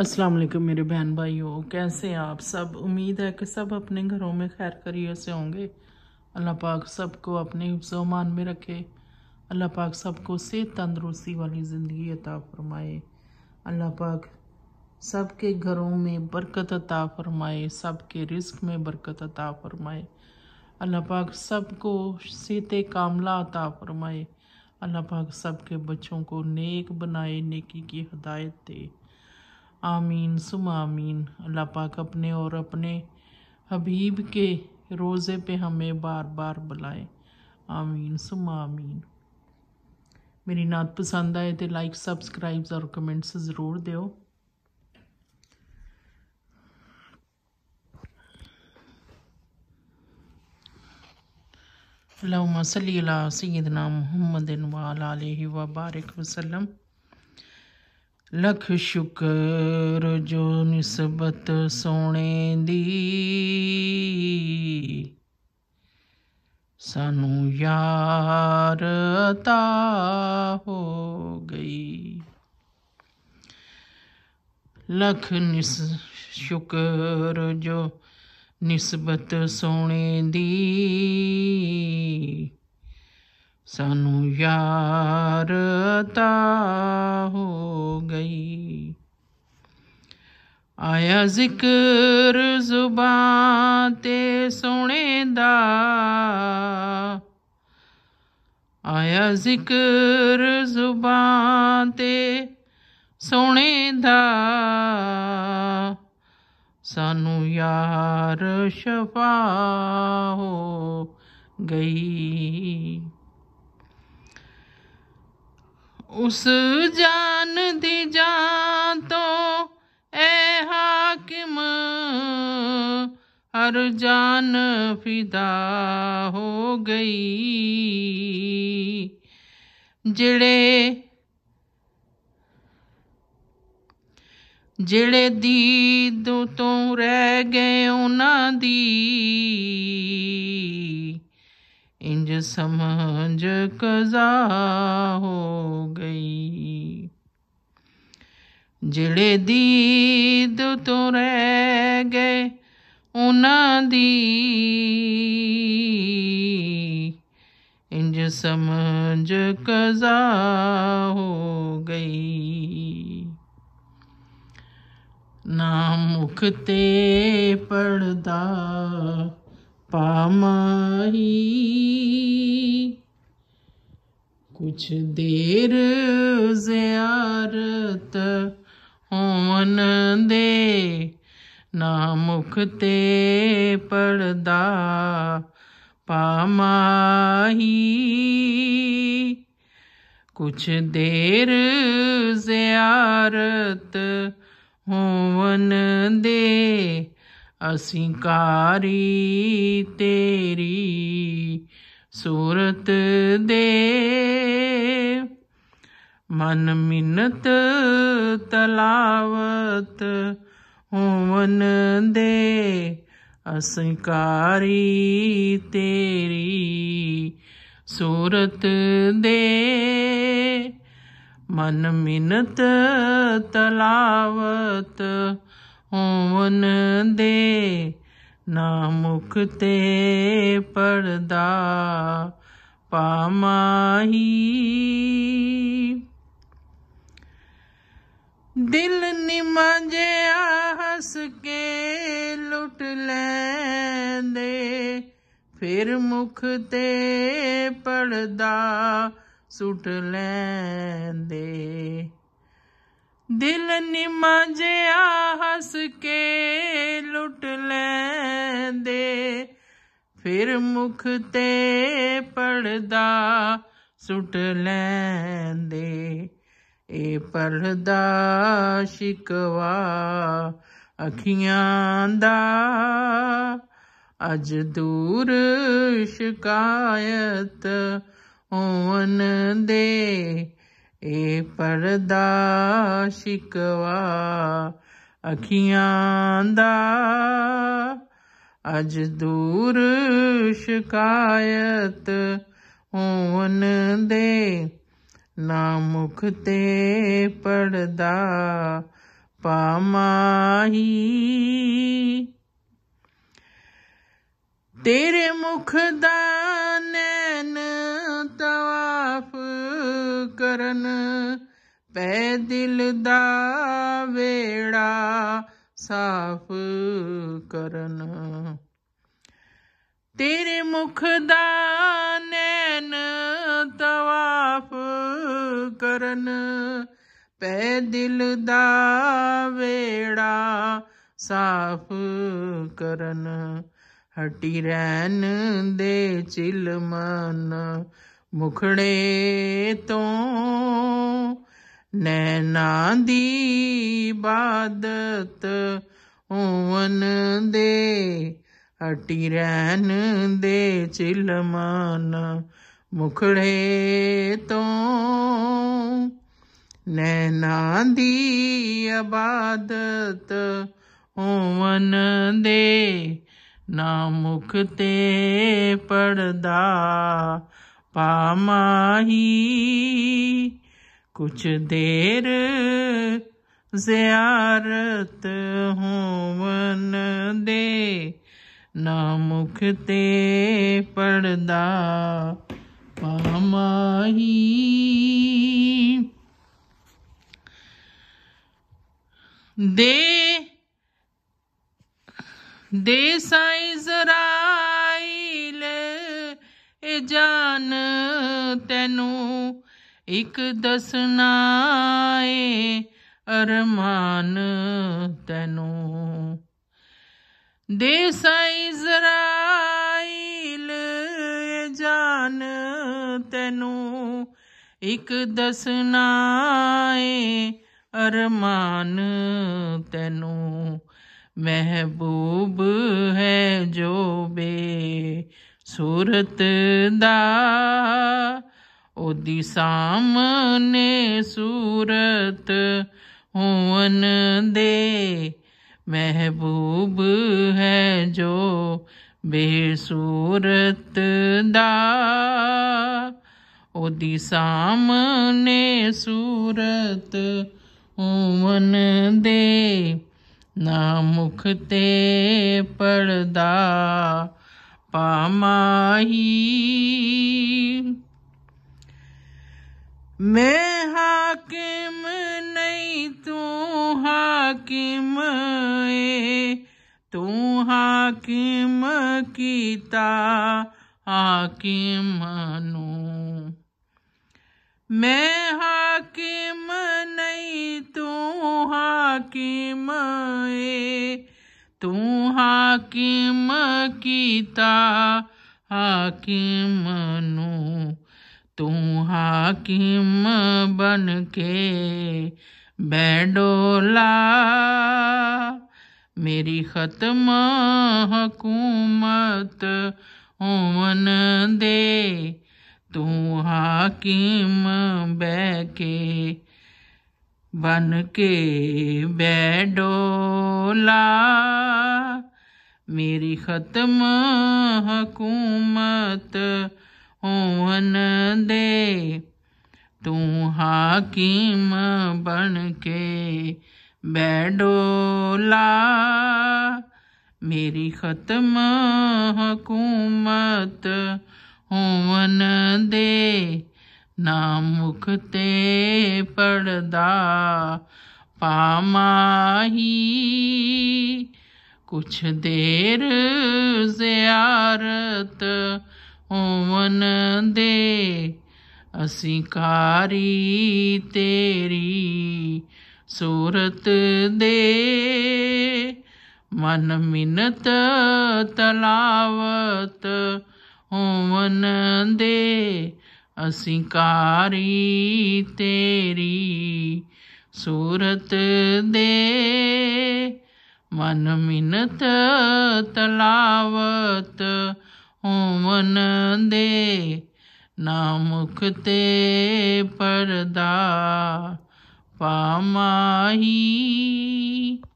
السلام علیکم میرے بہن بھائیو کیسے ہیں آپ سب امید ہے کہ سب اپنے گھروں میں خیر کریے سے ہوں گے اللہ پاک سب کو اپنے حفظ و امان میں رکھے اللہ پاک سب کو صحت تندرستی والی زندگی عطا فرمائے اللہ پاک سب کے گھروں میں برکت عطا فرمائے سب کے رزق میں برکت عطا فرمائے اللہ پاک سب کو صحت کاملہ عطا فرمائے اللہ پاک سب کے بچوں کو نیک بنائے نیکی کی ہدایت دے آمین سم آمین اللہ پاک اپنے اور اپنے حبیب کے روزے پہ ہمیں بار بار بلائے آمین سم آمین میری نات پسند آئے تھے لائک سبسکرائبز اور کمنٹس ضرور دیو اللہم صلی اللہ سیدنا محمد و علیہ و بارک وسلم ਲਖ ਸ਼ੁਕਰ ਜੋ ਨਿਸਬਤ ਸੋਹਣੇ ਦੀ ਸਾਨੂੰ ਯਾਰ ਤਾ ਹੋ ਗਈ ਲਖ ਨਿਸ ਸ਼ੁਕਰ ਜੋ ਨਿਸਬਤ ਸੋਹਣੇ ਦੀ ਸਾਨੂੰ ਯਾਰਤਾ ਹੋ ਗਈ ਆਇਆ ਜ਼ਿਕਰ ਜ਼ੁਬਾਨ ਤੇ ਸੁਣੇ ਦਾ ਆਇਆ ਜ਼ਿਕਰ ਜ਼ੁਬਾਨ ਤੇ ਸੁਣੇ ਦਾ ਸਾਨੂੰ ਯਾਰ ਸ਼ਫਾ ਹੋ ਗਈ ਉਸ ਜਾਨ ਦੀ ਜਾਨ ਤੋਂ ਐ ਹਾਕਮ ਹਰ ਜਾਨ ਫਿਦਾ ਹੋ ਗਈ ਜਿਹੜੇ ਜਿਹੜੇ ਦੀਦ ਤੋਂ ਰਹਿ ਗਏ ਉਹਨਾਂ ਦੀ ਇੰਜ ਸਮਝ ਕਜ਼ਾ ਹੋ ਗਈ ਜਿਹੜੇ ਦੀਦ ਤੋਂ ਰਹਿ ਗਏ ਉਹਨਾਂ ਦੀ ਇੰਜ ਸਮਝ ਕਜ਼ਾ ਹੋ ਗਈ ਨਾ ਮੁਖ ਤੇ ਪੜਦਾ ਪਾਮਾਈ ਕੁਛ ਦੇਰ ਜ਼ਿਆਰਤ ਹੋਣ ਦੇ ਨਾ ਮੁਖ ਤੇ ਪੜਦਾ ਪਾਮਾਹੀ ਕੁਛ ਦੇਰ ਜ਼ਿਆਰਤ ਹੋਵਨ ਦੇ ਅਸੀਂ ਕਾਰੀ ਤੇਰੀ ਸੂਰਤ ਦੇ ਮਨ ਮਿੰਨਤ ਤਲਾਵਤ ਹੋਵਨ ਦੇ ਅਸੀਂ ਕਾਰੀ ਤੇਰੀ ਸੂਰਤ ਦੇ ਮਨ ਮਿੰਨਤ ਤਲਾਵਤ ਹੋਵਨ ਦੇ ਨਾ ਮੁਖ ਤੇ ਪਰਦਾ ਪਾਮਾਹੀ ਦਿਲ ਨਿਮਜਿਆ ਹੱਸ ਕੇ ਲੁੱਟ ਲੈਂਦੇ ਫਿਰ ਮੁਖ ਤੇ ਪਰਦਾ ਸੁੱਟ ਲੈਂਦੇ ਦਿਲ ਨਿਮਜਿਆ ਲੁੱਟ ਲੈਂਦੇ ਫਿਰ ਮੁਖ ਤੇ ਪਰਦਾ ਸੁੱਟ ਲੈਂਦੇ ਇਹ ਪਰਦਾ ਸ਼ਿਕਵਾ ਅੱਖੀਆਂ ਦਾ ਅਜ ਦੂਰ ਸ਼ਿਕਾਇਤ ਹੋਣ ਦੇ ਇਹ ਪਰਦਾ ਸ਼ਿਕਵਾ ਅੱਖੀਆਂ ਦਾ ਅਜ ਦੂਰ ਸ਼ਿਕਾਇਤ ਹੋਣ ਦੇ ਨਾ ਮੁਖ ਤੇ ਪੜਦਾ ਪਾਮਾਹੀ ਤੇਰੇ ਮੁਖ ਦਾ ਨੈਣ ਤਵਾਫ ਕਰਨ ਪੈ ਦਿਲ ਦਾ ਵੇੜਾ ਸਾਫ ਕਰਨ ਤੇਰੇ ਮੁਖ ਦਾ ਨੈਣ ਤਵਾਫ ਕਰਨ ਪੈ ਦਿਲ ਦਾ ਵੇੜਾ ਸਾਫ ਕਰਨ ਹਟੀ ਰਹਿਣ ਦੇ ਮਨ ਮੁਖੜੇ ਤੋਂ ਨੈਣਾ ਦੀ ਇਬਾਦਤ ਹੋਵਨ ਦੇ ਹਟੀ ਰਹਿਣ ਦੇ ਚਿਲਮਾਨ ਮੁਖੜੇ ਤੋਂ ਨੈਣਾ ਦੀ ਇਬਾਦਤ ਹੋਵਨ ਦੇ ਨਾ ਮੁਖ ਤੇ ਪੜਦਾ ਪਾਮਾਹੀ ਕੁਛ ਦੇਰ ਜ਼ਿਆਰਤ ਹੋਵਨ ਦੇ ਨਾ ਮੁਖ ਤੇ ਪੜਦਾ ਪਾਮਾਹੀ ਦੇ ਦੇ ਸਾਈ ਜ਼ਰਾਇਲ ਇਹ ਜਾਨ ਤੈਨੂੰ ਇਕ ਦਸਨਾਏ ਅਰਮਾਨ ਤੈਨੂੰ ਦੇ ਸਾਈ ਜਾਨ ਤੈਨੂੰ ਇਕ ਦਸਨਾਏ ਅਰਮਾਨ ਤੈਨੂੰ ਮਹਿਬੂਬ ਹੈ ਜੋ ਬੇ ਸੂਰਤ ਦਾ ਉਦੀ ਸਾਮਨੇ ਸੂਰਤ ਹੋਵਨ ਦੇ ਮਹਿਬੂਬ ਹੈ ਜੋ ਬੇਸੂਰਤ ਦਾ ਉਦੀ ਸਾਮਨੇ ਸੂਰਤ ਹੋਵਨ ਦੇ ਨਾ ਮੁਖ ਤੇ ਪਰਦਾ ਪਾਮਾਹੀ मैं हाकिम नहीं तू हाकिम ए तू हाकिम कीता हाकिम नू मैं हाकिम नहीं तू हाकिम ए तू हाकिम कीता हाकिम नू तू हाकिम बन के बैडोला मेरी खत्म हुकूमत ओमन दे तू हाकिम बैके बन के बैडोला मेरी खत्म हुकूमत ਹੋਵਨ ਦੇ ਤੂੰ ਹਾਕੀਮ ਬਣ ਕੇ ਬੈਡੋਲਾ ਮੇਰੀ ਖਤਮ ਹਕੂਮਤ ਹੋਵਨ ਦੇ ਨਾ ਮੁਖ ਤੇ ਪੜਦਾ ਪਾਮਾਹੀ ਕੁਛ ਦੇਰ ਜ਼ਿਆਰਤ ਹੋਵਨ ਦੇ ਅਸੀਂ ਕਾਰੀ ਤੇਰੀ ਸੂਰਤ ਦੇ ਮਨ ਮਿਨਤ ਤਲਾਵਤ ਹੋਵਨ ਦੇ ਅਸੀਂ ਕਾਰੀ ਤੇਰੀ ਸੂਰਤ ਦੇ ਮਨ ਮਿਨਤ ਤਲਾਵਤ ਹੋਵਨ ਦੇ ਨਾ ਮੁਖ ਤੇ ਪਰਦਾ ਪਾਮਾਹੀ